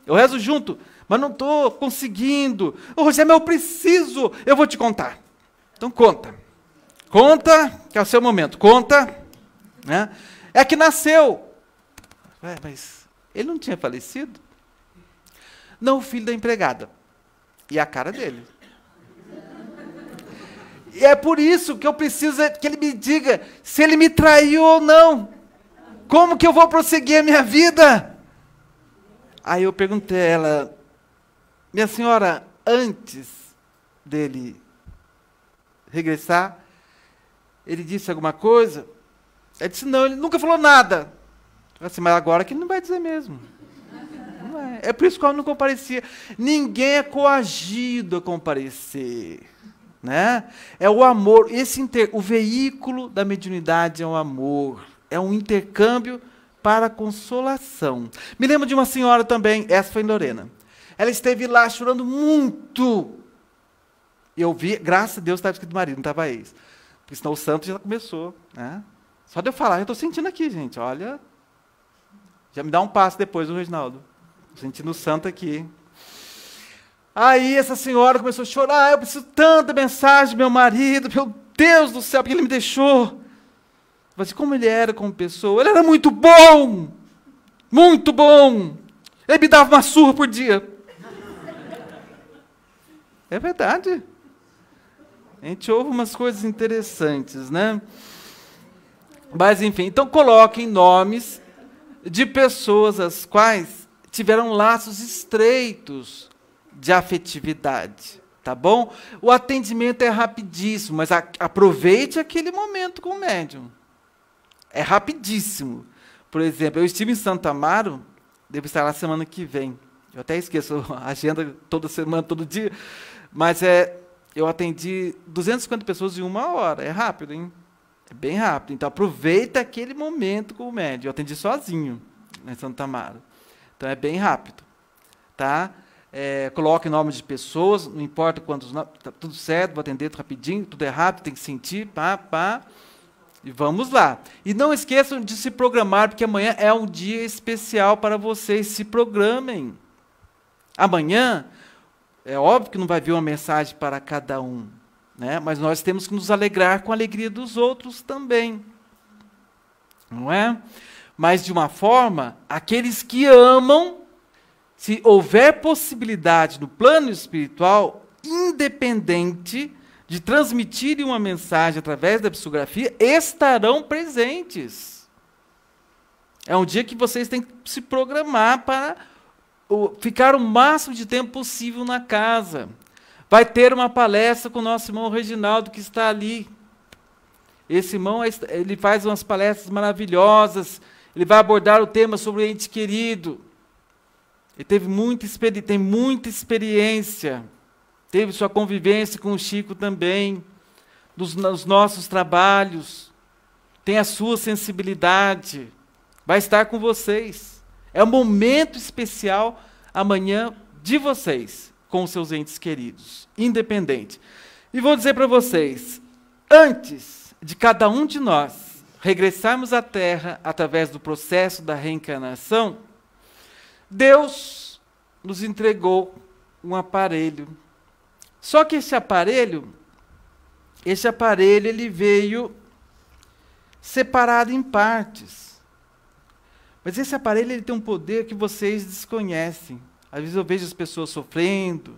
Eu rezo junto, mas não estou conseguindo. Ô, José, mas eu preciso. Eu vou te contar. Então conta. Conta, que é o seu momento. Conta. Né? É que nasceu. É, mas ele não tinha falecido? Não, o filho da empregada. E a cara dele. E é por isso que eu preciso que ele me diga se ele me traiu ou não. Como que eu vou prosseguir a minha vida? Aí eu perguntei a ela, minha senhora, antes dele regressar, ele disse alguma coisa? Ela disse, não, ele nunca falou nada. Eu disse, assim, mas agora que ele não vai dizer mesmo. É. é por isso que ela não comparecia. Ninguém é coagido a comparecer. Né? É o amor, esse inter... o veículo da mediunidade é o amor, é um intercâmbio para consolação. Me lembro de uma senhora também, essa foi em Lorena. Ela esteve lá chorando muito. Eu vi, graças a Deus estava escrito marido, não estava ex. Porque senão o santo já começou. Né? Só de eu falar, eu estou sentindo aqui, gente, olha. Já me dá um passo depois, o Reginaldo. sentindo o santo aqui. Aí essa senhora começou a chorar, ah, eu preciso tanta mensagem do meu marido, meu Deus do céu, porque ele me deixou. Mas como ele era como pessoa, ele era muito bom! Muito bom! Ele me dava uma surra por dia. É verdade. A gente ouve umas coisas interessantes, né? Mas enfim, então coloquem nomes de pessoas as quais tiveram laços estreitos de afetividade, tá bom? O atendimento é rapidíssimo, mas aproveite aquele momento com o médium. É rapidíssimo. Por exemplo, eu estive em Santa Amaro, devo estar lá semana que vem. Eu até esqueço a agenda toda semana, todo dia. Mas é, eu atendi 250 pessoas em uma hora. É rápido, hein? É bem rápido. Então aproveita aquele momento com o médico. Eu atendi sozinho em Santa Amaro. Então é bem rápido. Tá? É, coloque nome de pessoas, não importa quantos nomes, Está tudo certo, vou atender rapidinho, tudo é rápido, tem que sentir, pá, pá. E vamos lá. E não esqueçam de se programar, porque amanhã é um dia especial para vocês. Se programem. Amanhã, é óbvio que não vai vir uma mensagem para cada um, né? mas nós temos que nos alegrar com a alegria dos outros também. Não é? Mas, de uma forma, aqueles que amam, se houver possibilidade no plano espiritual, independente de transmitirem uma mensagem através da psicografia estarão presentes. É um dia que vocês têm que se programar para ficar o máximo de tempo possível na casa. Vai ter uma palestra com o nosso irmão Reginaldo, que está ali. Esse irmão ele faz umas palestras maravilhosas. Ele vai abordar o tema sobre o ente querido. Ele teve muita, tem muita experiência teve sua convivência com o Chico também, dos, nos nossos trabalhos, tem a sua sensibilidade, vai estar com vocês. É um momento especial amanhã de vocês com seus entes queridos, independente. E vou dizer para vocês, antes de cada um de nós regressarmos à Terra através do processo da reencarnação, Deus nos entregou um aparelho só que esse aparelho, esse aparelho ele veio separado em partes. Mas esse aparelho ele tem um poder que vocês desconhecem. Às vezes eu vejo as pessoas sofrendo,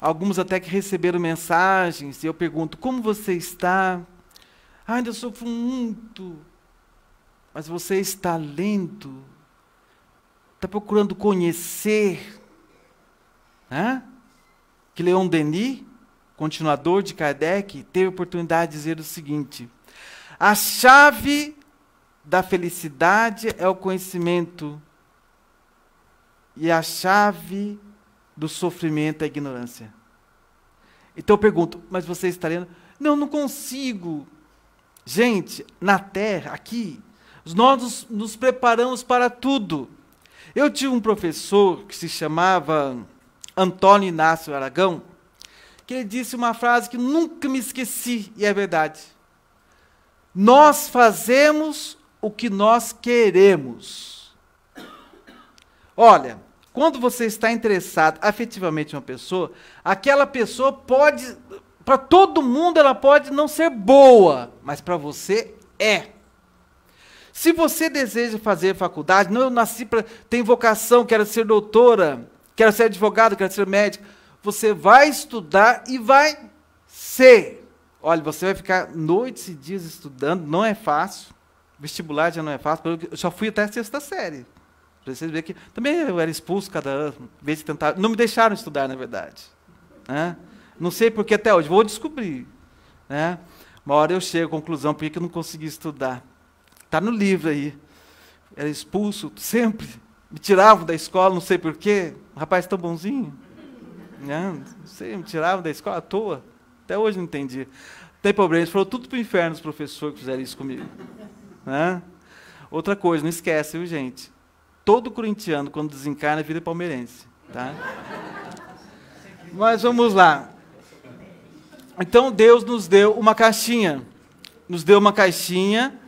alguns até que receberam mensagens, e eu pergunto: como você está? Ah, ainda sofro muito. Mas você está lento, está procurando conhecer. Né? que Leon Denis, continuador de Kardec, teve a oportunidade de dizer o seguinte: a chave da felicidade é o conhecimento e a chave do sofrimento é a ignorância. Então eu pergunto, mas você está lendo? Não, não consigo. Gente, na Terra, aqui, nós nos, nos preparamos para tudo. Eu tive um professor que se chamava Antônio Inácio Aragão, que ele disse uma frase que nunca me esqueci, e é verdade. Nós fazemos o que nós queremos. Olha, quando você está interessado afetivamente em uma pessoa, aquela pessoa pode, para todo mundo ela pode não ser boa, mas para você é. Se você deseja fazer faculdade, não, eu nasci para, tem vocação, quero ser doutora, quero ser advogado, quero ser médico. Você vai estudar e vai ser. Olha, você vai ficar noites e dias estudando, não é fácil. Vestibular já não é fácil. Eu só fui até a sexta série. Para vocês verem que também eu era expulso cada ano, vez de tentar. Não me deixaram estudar, na verdade. Né? Não sei por que até hoje, vou descobrir. Né? Uma hora eu chego à conclusão, por que eu não consegui estudar? Está no livro aí. Era expulso sempre me tiravam da escola, não sei porquê. Um rapaz tão bonzinho. Né? Não, sei, me tiravam da escola à toa. Até hoje não entendi. Não tem problema, falou tudo para o inferno os professores que fizeram isso comigo. Né? Outra coisa, não esquece, viu, gente? Todo corintiano, quando desencarna, vira palmeirense. Tá? Mas vamos lá. Então Deus nos deu uma caixinha. Nos deu uma caixinha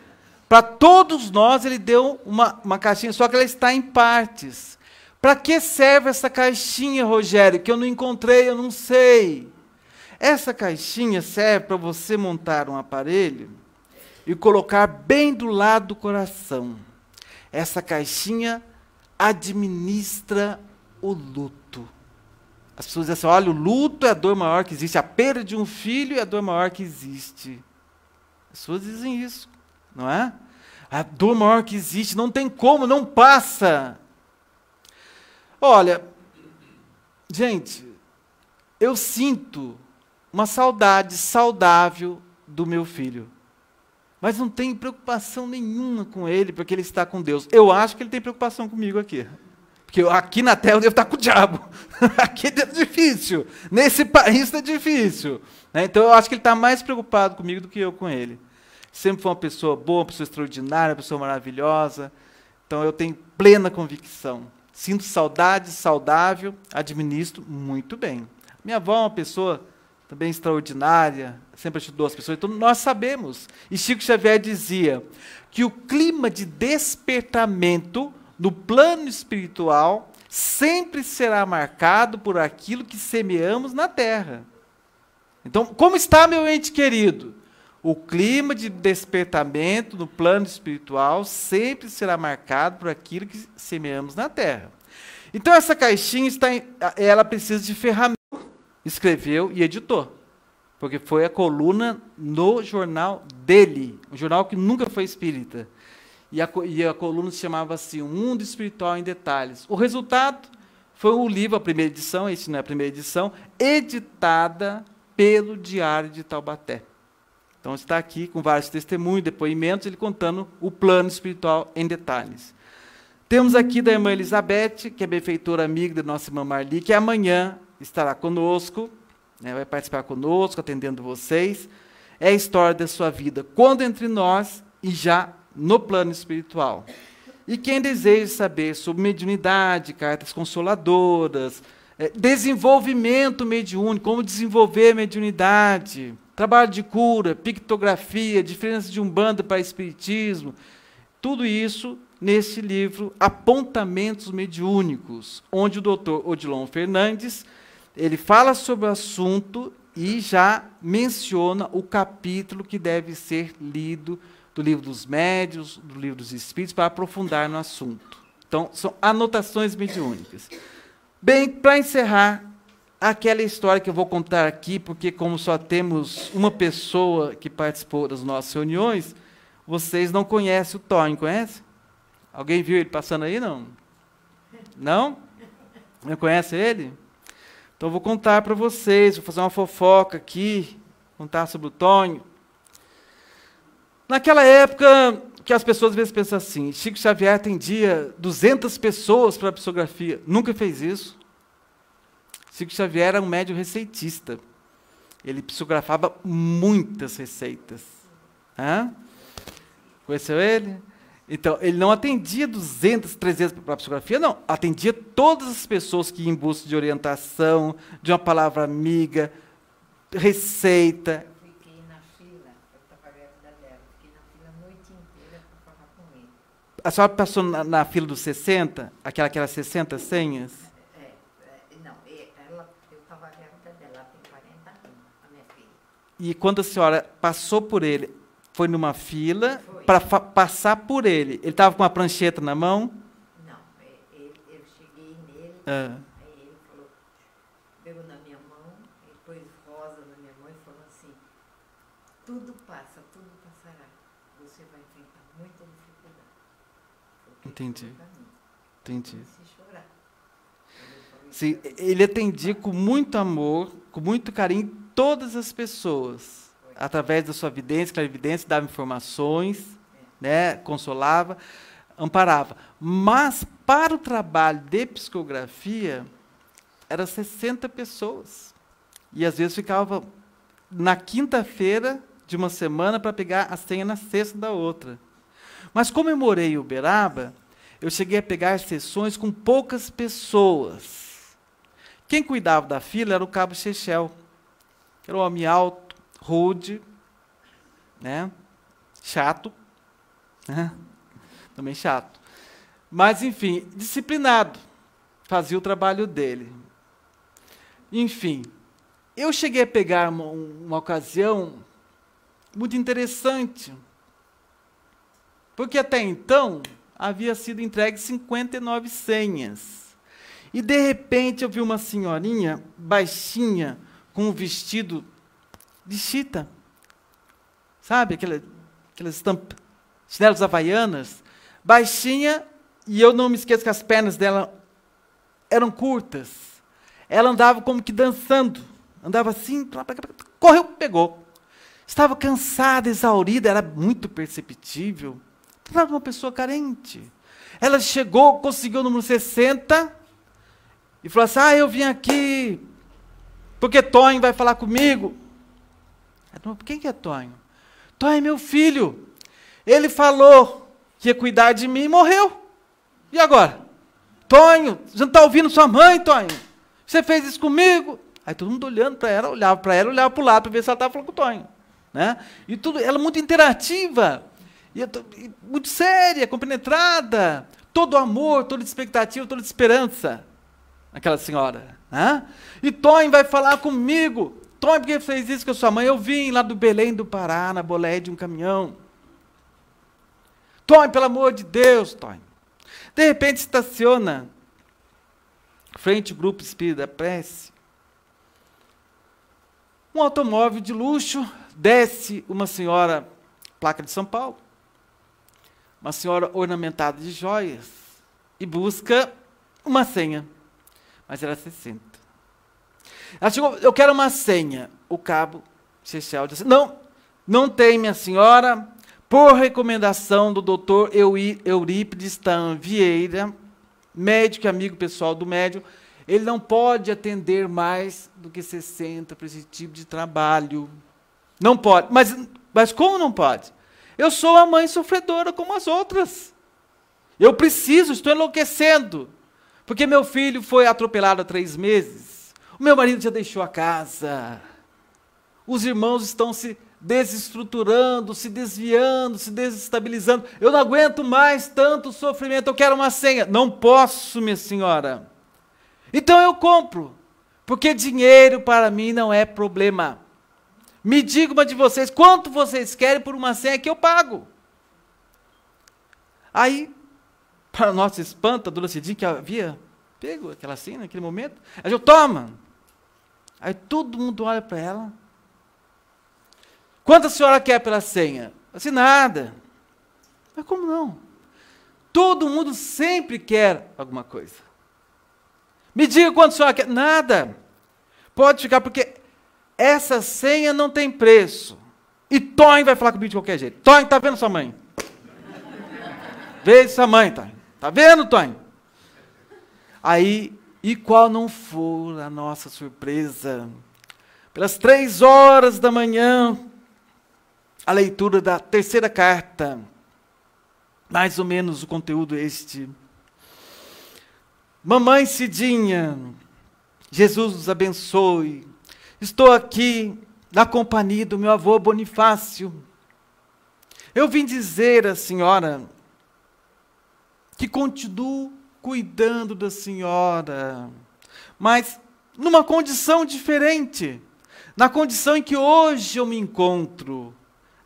para todos nós, ele deu uma, uma caixinha, só que ela está em partes. Para que serve essa caixinha, Rogério? Que eu não encontrei, eu não sei. Essa caixinha serve para você montar um aparelho e colocar bem do lado do coração. Essa caixinha administra o luto. As pessoas dizem assim: olha, o luto é a dor maior que existe, a perda de um filho é a dor maior que existe. As pessoas dizem isso, não é? A dor maior que existe, não tem como, não passa. Olha, gente, eu sinto uma saudade saudável do meu filho. Mas não tenho preocupação nenhuma com ele, porque ele está com Deus. Eu acho que ele tem preocupação comigo aqui. Porque eu, aqui na terra eu devo estar com o diabo. aqui é difícil. Nesse país é difícil. Né? Então eu acho que ele está mais preocupado comigo do que eu com ele sempre foi uma pessoa boa, uma pessoa extraordinária, uma pessoa maravilhosa. Então eu tenho plena convicção. Sinto saudade, saudável, administro muito bem. Minha avó é uma pessoa também extraordinária, sempre ajudou as pessoas. Então nós sabemos. E Chico Xavier dizia que o clima de despertamento no plano espiritual sempre será marcado por aquilo que semeamos na terra. Então, como está meu ente querido? o clima de despertamento no plano espiritual sempre será marcado por aquilo que semeamos na terra. Então essa caixinha está em, ela precisa de ferramenta, escreveu e editou, porque foi a coluna no jornal dele, um jornal que nunca foi espírita. E a, e a coluna se chamava assim, O Mundo Espiritual em Detalhes. O resultado foi o um livro, a primeira edição, esse não é a primeira edição, editada pelo Diário de Taubaté. Então está aqui com vários testemunhos, depoimentos, ele contando o plano espiritual em detalhes. Temos aqui da irmã Elizabeth, que é benfeitora amiga da nossa irmã Marli, que amanhã estará conosco, né, vai participar conosco, atendendo vocês. É a história da sua vida, quando entre nós e já no plano espiritual. E quem deseja saber sobre mediunidade, cartas consoladoras, é, desenvolvimento mediúnico, como desenvolver mediunidade, Trabalho de cura, pictografia, diferença de umbanda para espiritismo, tudo isso nesse livro Apontamentos Mediúnicos, onde o doutor Odilon Fernandes ele fala sobre o assunto e já menciona o capítulo que deve ser lido do livro dos médios, do livro dos espíritos, para aprofundar no assunto. Então, são anotações mediúnicas. Bem, para encerrar Aquela história que eu vou contar aqui, porque como só temos uma pessoa que participou das nossas reuniões, vocês não conhecem o Tonho conhece? Alguém viu ele passando aí, não? Não? Não conhece ele? Então vou contar para vocês, vou fazer uma fofoca aqui, contar sobre o Tonho. Naquela época que as pessoas às vezes pensam assim, Chico Xavier atendia 200 pessoas para a psicografia, nunca fez isso. Chico Xavier era um médio receitista. Ele psicografava muitas receitas. Hã? Conheceu ele? Então, ele não atendia 200, 300 para a psicografia, não. Atendia todas as pessoas que iam em busca de orientação, de uma palavra amiga, receita. Eu fiquei na fila, eu estava perto da dela, fiquei na fila a noite inteira para falar com ele. A senhora passou na, na fila dos 60, aquela que era 60 senhas? E quando a senhora passou por ele, foi numa fila para passar por ele. Ele estava com uma prancheta na mão? Não, é, eu, eu cheguei nele, ah. aí ele falou, pegou na minha mão, ele pôs rosa na minha mão e falou assim, tudo passa, tudo passará. Você vai enfrentar muita dificuldade. Entendi. Entendi. Se Sim, ele atendia com muito amor, com muito carinho todas as pessoas, através da sua vidência, clarividência, dava informações, né, consolava, amparava. Mas para o trabalho de psicografia, eram 60 pessoas. E às vezes ficava na quinta-feira de uma semana para pegar a senha na sexta da outra. Mas como eu morei em Uberaba, eu cheguei a pegar sessões com poucas pessoas. Quem cuidava da fila era o cabo Chechel. Era um homem alto, rude, né? chato. Né? Também chato. Mas, enfim, disciplinado. Fazia o trabalho dele. Enfim, eu cheguei a pegar uma, uma ocasião muito interessante. Porque até então havia sido entregue 59 senhas. E de repente eu vi uma senhorinha baixinha com um vestido de chita. Sabe? Aquela, aquelas estampas, chinelos havaianas. Baixinha, e eu não me esqueço que as pernas dela eram curtas. Ela andava como que dançando. Andava assim, correu, pegou. Estava cansada, exaurida, era muito perceptível. Era uma pessoa carente. Ela chegou, conseguiu o número 60 e falou assim: Ah, eu vim aqui porque Tonho vai falar comigo. Mas quem que é Tonho? Tonho é meu filho. Ele falou que ia cuidar de mim e morreu. E agora? Tonho, você não está ouvindo sua mãe, Tonho? Você fez isso comigo? Aí todo mundo olhando para ela, olhava para ela, olhava para o lado para ver se ela estava falando com o Tonho. Né? E tudo, ela é muito interativa, é muito séria, compenetrada. Todo amor, toda expectativa, toda esperança. Aquela senhora. Hã? E Tom vai falar comigo. Tom, por que fez isso com a sua mãe? Eu vim lá do Belém do Pará, na boleia de um caminhão. Tom, pelo amor de Deus, Tom. De repente estaciona. Frente ao Grupo Espírita Prece. Um automóvel de luxo desce uma senhora, placa de São Paulo, uma senhora ornamentada de joias, e busca uma senha mas era 60. Ela chegou, eu quero uma senha. O cabo social disse, não, não tem, minha senhora. Por recomendação do doutor Eurípides Tan Vieira, médico e amigo pessoal do médico, ele não pode atender mais do que 60 para esse tipo de trabalho. Não pode. Mas, mas como não pode? Eu sou a mãe sofredora como as outras. Eu preciso, estou enlouquecendo. Porque meu filho foi atropelado há três meses. O meu marido já deixou a casa. Os irmãos estão se desestruturando, se desviando, se desestabilizando. Eu não aguento mais tanto sofrimento. Eu quero uma senha. Não posso, minha senhora. Então eu compro. Porque dinheiro para mim não é problema. Me diga uma de vocês, quanto vocês querem por uma senha que eu pago? Aí para nosso espanto, a Dulcidinha, que havia pego aquela senha, naquele momento, ela disse, toma! Aí todo mundo olha para ela. Quanto a senhora quer pela senha? Assim, nada. Mas como não? Todo mundo sempre quer alguma coisa. Me diga quanto a senhora quer. Nada. Pode ficar, porque essa senha não tem preço. E Tony vai falar comigo de qualquer jeito. Tony tá vendo sua mãe? Vê sua mãe, Toin. Tá vendo, Tonho? Aí, e qual não for a nossa surpresa? Pelas três horas da manhã, a leitura da terceira carta. Mais ou menos o conteúdo este. Mamãe Cidinha, Jesus os abençoe. Estou aqui na companhia do meu avô Bonifácio. Eu vim dizer à senhora que continuo cuidando da senhora, mas numa condição diferente, na condição em que hoje eu me encontro,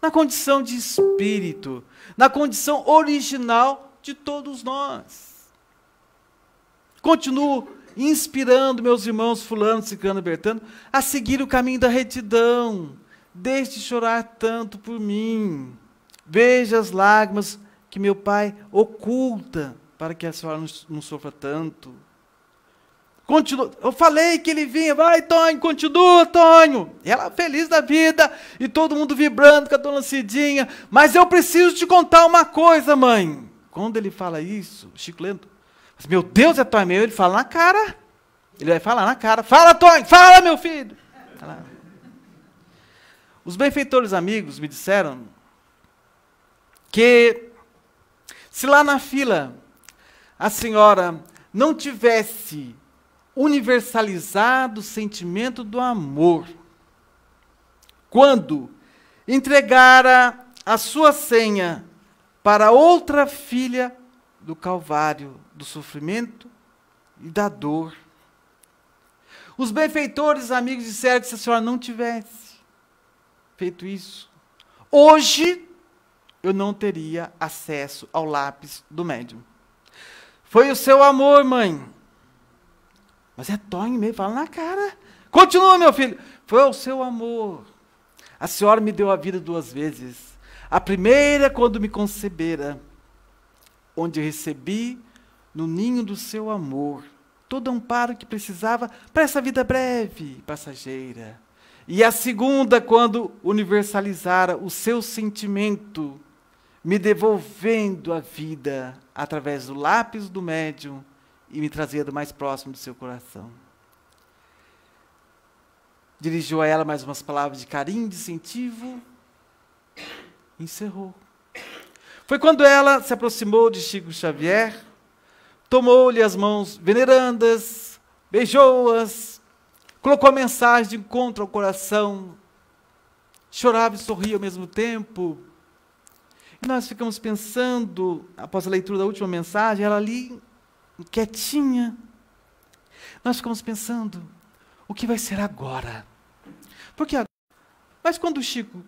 na condição de espírito, na condição original de todos nós. Continuo inspirando meus irmãos fulano, e bertano a seguir o caminho da retidão. desde chorar tanto por mim. Veja as lágrimas que meu pai oculta para que a senhora não, sofra tanto. Continua. Eu falei que ele vinha, vai Tonho, continua Tonho. Ela feliz da vida e todo mundo vibrando com a dona Cidinha. Mas eu preciso te contar uma coisa, mãe. Quando ele fala isso, Chico Lento, meu Deus, é Tonho meu, ele fala na cara. Ele vai falar na cara, fala Tonho, fala meu filho. Fala. Os benfeitores amigos me disseram que se lá na fila a senhora não tivesse universalizado o sentimento do amor, quando entregara a sua senha para outra filha do Calvário, do sofrimento e da dor. Os benfeitores, amigos, disseram que se a senhora não tivesse feito isso, hoje eu não teria acesso ao lápis do médium. Foi o seu amor, mãe. Mas é Tony mesmo, fala na cara. Continua, meu filho. Foi o seu amor. A senhora me deu a vida duas vezes. A primeira, quando me concebera, onde recebi no ninho do seu amor todo amparo que precisava para essa vida breve, e passageira. E a segunda, quando universalizara o seu sentimento me devolvendo a vida através do lápis do médium e me trazendo mais próximo do seu coração. Dirigiu a ela mais umas palavras de carinho, de incentivo, encerrou. Foi quando ela se aproximou de Chico Xavier, tomou-lhe as mãos venerandas, beijou-as, colocou a mensagem de encontro ao coração, chorava e sorria ao mesmo tempo, e nós ficamos pensando, após a leitura da última mensagem, ela ali, quietinha. Nós ficamos pensando, o que vai ser agora? Porque agora... Mas quando o Chico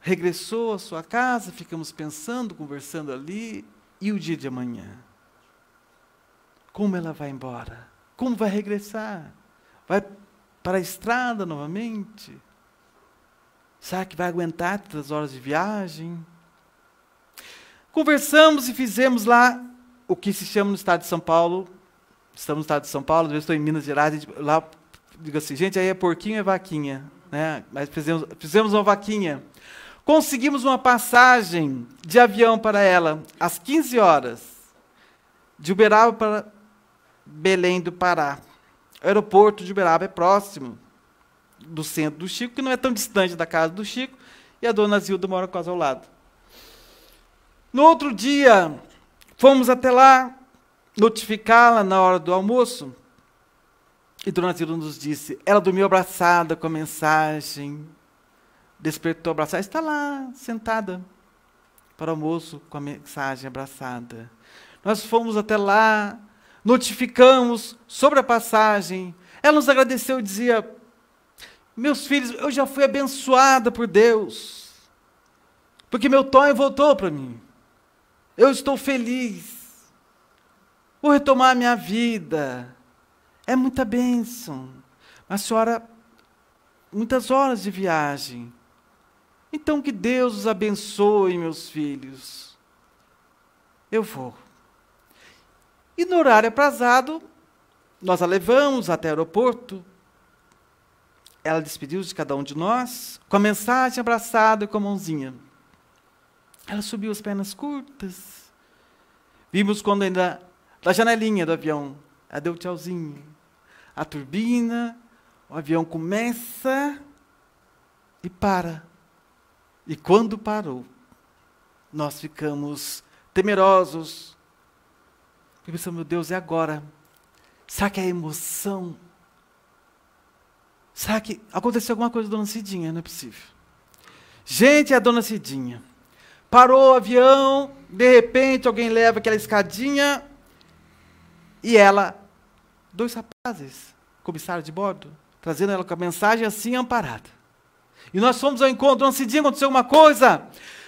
regressou à sua casa, ficamos pensando, conversando ali, e o dia de amanhã? Como ela vai embora? Como vai regressar? Vai para a estrada novamente? Será que vai aguentar tantas horas de viagem? Conversamos e fizemos lá o que se chama no estado de São Paulo. Estamos no estado de São Paulo, às vezes estou em Minas Gerais, lá digo assim, gente, aí é porquinho é vaquinha. Né? Mas fizemos, fizemos uma vaquinha. Conseguimos uma passagem de avião para ela às 15 horas, de Uberaba para Belém do Pará. O aeroporto de Uberaba é próximo do centro do Chico, que não é tão distante da casa do Chico, e a dona Zilda mora quase ao lado. No outro dia, fomos até lá notificá-la na hora do almoço. E Dona Zilda nos disse: ela dormiu abraçada com a mensagem, despertou abraçada, está lá, sentada, para o almoço com a mensagem abraçada. Nós fomos até lá, notificamos sobre a passagem. Ela nos agradeceu e dizia: Meus filhos, eu já fui abençoada por Deus, porque meu Tonho voltou para mim. Eu estou feliz. Vou retomar a minha vida. É muita bênção. A senhora, muitas horas de viagem. Então que Deus os abençoe, meus filhos. Eu vou. E no horário aprazado, nós a levamos até o aeroporto. Ela despediu-se de cada um de nós, com a mensagem abraçada e com a mãozinha. Ela subiu as pernas curtas. Vimos quando ainda da janelinha do avião, ela deu tchauzinho. A turbina, o avião começa e para. E quando parou, nós ficamos temerosos. E pensamos, meu Deus, é agora? Será que é emoção? Será que aconteceu alguma coisa a Dona Cidinha? Não é possível. Gente, é a Dona Cidinha. Parou o avião, de repente alguém leva aquela escadinha e ela, dois rapazes, comissário de bordo, trazendo ela com a mensagem assim amparada. E nós fomos ao encontro, não se dia aconteceu alguma coisa.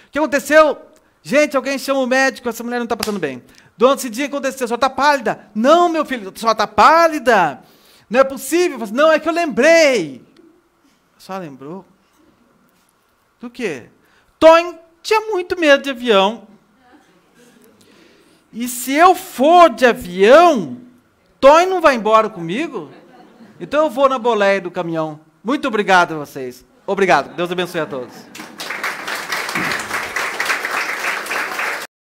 O que aconteceu? Gente, alguém chama o médico, essa mulher não está passando bem. Dona que aconteceu? senhora está pálida. Não, meu filho, senhora está pálida. Não é possível. Não, é que eu lembrei. Só lembrou? Do quê? Toim! tinha muito medo de avião. E se eu for de avião, Tony não vai embora comigo? Então eu vou na boleia do caminhão. Muito obrigado a vocês. Obrigado. Deus abençoe a todos.